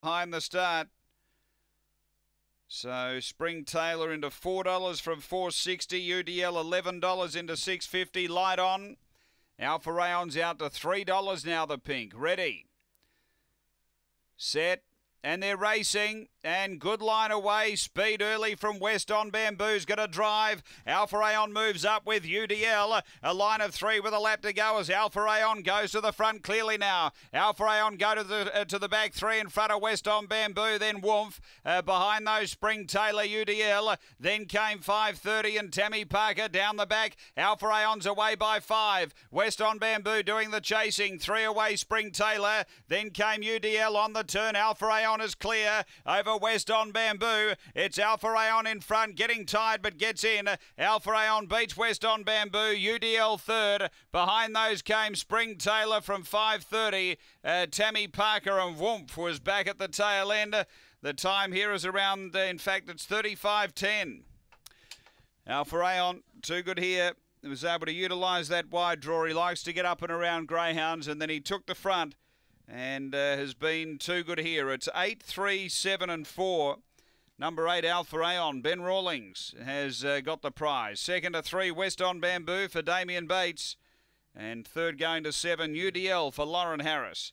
behind the start. So Spring Taylor into four dollars from four sixty. UDL eleven dollars into six fifty. Light on. Alpha Rayon's out to three dollars now. The pink ready. Set and they're racing. And good line away. Speed early from West on Bamboo's going to drive. Alpha Aeon moves up with UDL. A line of three with a lap to go as Alpha Aeon goes to the front clearly now. Alpha Aeon go to the uh, to the back three in front of West on Bamboo. Then Wolf uh, behind those Spring Taylor UDL. Then came 5:30 and Tammy Parker down the back. Alpha Aeon's away by five. West on Bamboo doing the chasing. Three away Spring Taylor. Then came UDL on the turn. Alpha Aeon Aeon is clear over West on Bamboo. It's Alpha Aeon in front, getting tired but gets in. Alpha Aeon beats West on Bamboo. UDL third. Behind those came Spring Taylor from 5.30. Uh, Tammy Parker and Woomp was back at the tail end. The time here is around, uh, in fact, it's 35.10. Alpha Aeon, too good here was able to utilise that wide draw. He likes to get up and around greyhounds, and then he took the front and uh, has been too good here. It's 8, 3, 7 and 4. Number eight, Alpha Aeon, Ben Rawlings, has uh, got the prize. Second to three, West on Bamboo for Damien Bates. And third going to seven, UDL for Lauren Harris.